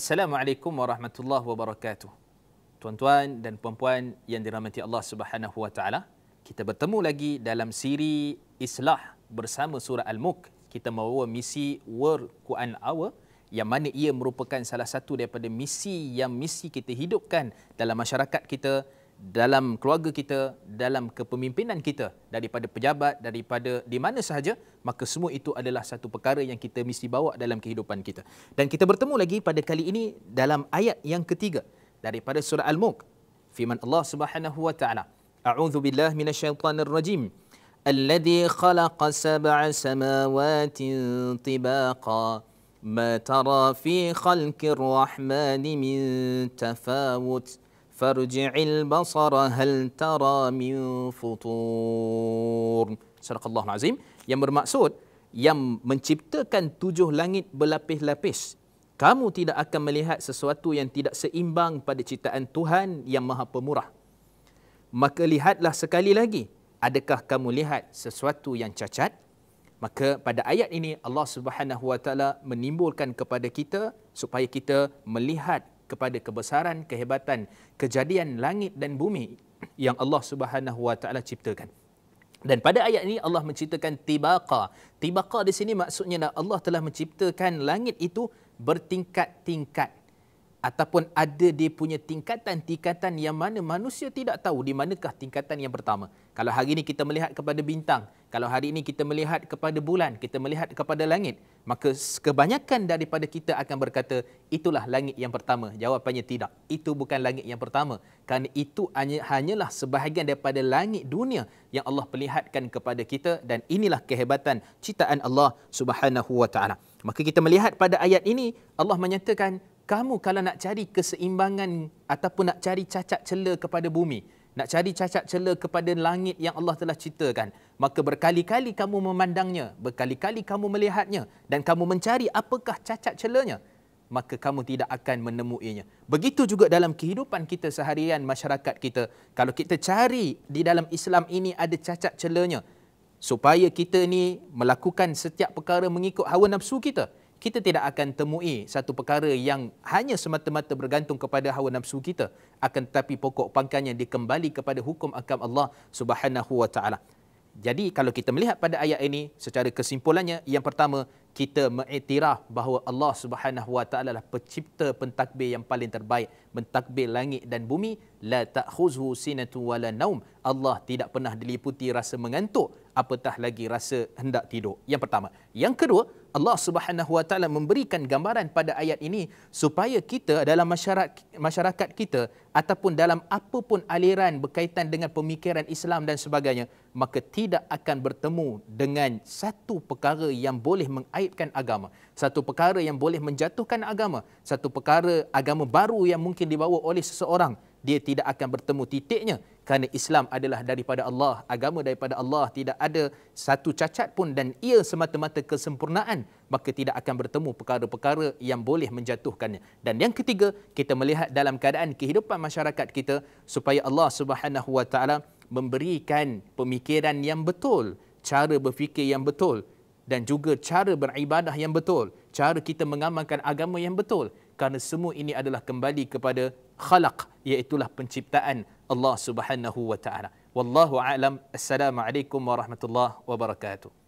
Assalamualaikum warahmatullahi wabarakatuh. Tuan-tuan dan puan-puan yang dirahmati Allah Subhanahu wa taala, kita bertemu lagi dalam siri Islah bersama surah Al-Mulk. Kita membawa misi World Quran Hour yang mana ia merupakan salah satu daripada misi yang misi kita hidupkan dalam masyarakat kita dalam keluarga kita, dalam kepemimpinan kita, daripada pejabat, daripada di mana sahaja, maka semua itu adalah satu perkara yang kita mesti bawa dalam kehidupan kita. Dan kita bertemu lagi pada kali ini dalam ayat yang ketiga daripada surah Al-Mulk. Firman Allah Subhanahu wa taala, "A'udzu billahi minasyaitonir rajim. Alladhi khalaqa sab'a samawatin tibaqa." ما ترى في خلق الرحمن من تفاوت فارجع البصر هل ترى من فطور صدق الله العظيم yang bermaksud yang menciptakan tujuh langit berlapis-lapis kamu tidak akan melihat sesuatu yang tidak seimbang pada ciptaan Tuhan yang Maha Pemurah maka lihatlah sekali lagi adakah kamu lihat sesuatu yang cacat maka pada ayat ini Allah Subhanahu Wa Taala menimbulkan kepada kita supaya kita melihat kepada kebesaran, kehebatan, kejadian langit dan bumi yang Allah Subhanahu Wa Taala ciptakan. Dan pada ayat ini Allah menceritakan tibaqa. Tibaqa di sini maksudnya Allah telah menciptakan langit itu bertingkat-tingkat ataupun ada dia punya tingkatan-tingkatan yang mana manusia tidak tahu di manakah tingkatan yang pertama. Kalau hari ini kita melihat kepada bintang, kalau hari ini kita melihat kepada bulan, kita melihat kepada langit, maka kebanyakan daripada kita akan berkata itulah langit yang pertama. Jawapannya tidak. Itu bukan langit yang pertama. Kerana itu hanya hanyalah sebahagian daripada langit dunia yang Allah perlihatkan kepada kita dan inilah kehebatan ciptaan Allah Subhanahu wa taala. Maka kita melihat pada ayat ini Allah menyatakan kamu kalau nak cari keseimbangan ataupun nak cari cacat celah kepada bumi, nak cari cacat celah kepada langit yang Allah telah ciptakan, maka berkali-kali kamu memandangnya, berkali-kali kamu melihatnya dan kamu mencari apakah cacat celahnya, maka kamu tidak akan menemuinya. Begitu juga dalam kehidupan kita seharian masyarakat kita, kalau kita cari di dalam Islam ini ada cacat celahnya, supaya kita ni melakukan setiap perkara mengikut hawa nafsu kita, kita tidak akan temui satu perkara yang hanya semata-mata bergantung kepada hawa nafsu kita akan tetapi pokok pangkalnya dikembali kepada hukum akam Allah Subhanahu wa taala. Jadi kalau kita melihat pada ayat ini secara kesimpulannya yang pertama kita mengiktiraf bahawa Allah Subhanahu wa taala lah pencipta pentadbir yang paling terbaik mentadbir langit dan bumi la ta'khuzhu sinatu wala naum Allah tidak pernah diliputi rasa mengantuk apatah lagi rasa hendak tidur. Yang pertama, yang kedua Allah Subhanahu Wa Taala memberikan gambaran pada ayat ini supaya kita dalam masyarakat masyarakat kita ataupun dalam apapun aliran berkaitan dengan pemikiran Islam dan sebagainya maka tidak akan bertemu dengan satu perkara yang boleh mengaibkan agama satu perkara yang boleh menjatuhkan agama satu perkara agama baru yang mungkin dibawa oleh seseorang dia tidak akan bertemu titiknya kerana Islam adalah daripada Allah, agama daripada Allah, tidak ada satu cacat pun dan ia semata-mata kesempurnaan, maka tidak akan bertemu perkara-perkara yang boleh menjatuhkannya. Dan yang ketiga, kita melihat dalam keadaan kehidupan masyarakat kita supaya Allah Subhanahu Wa Taala memberikan pemikiran yang betul, cara berfikir yang betul dan juga cara beribadah yang betul, cara kita mengamalkan agama yang betul kerana semua ini adalah kembali kepada khalaq iaitu penciptaan Allah Subhanahu wa taala. Wallahu a'lam. Assalamualaikum warahmatullahi wabarakatuh.